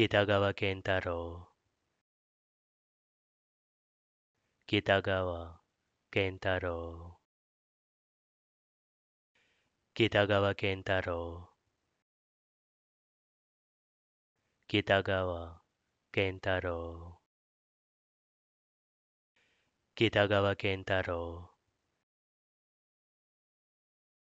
北川健太郎北川健太郎北川健太郎北川健太郎北川健太郎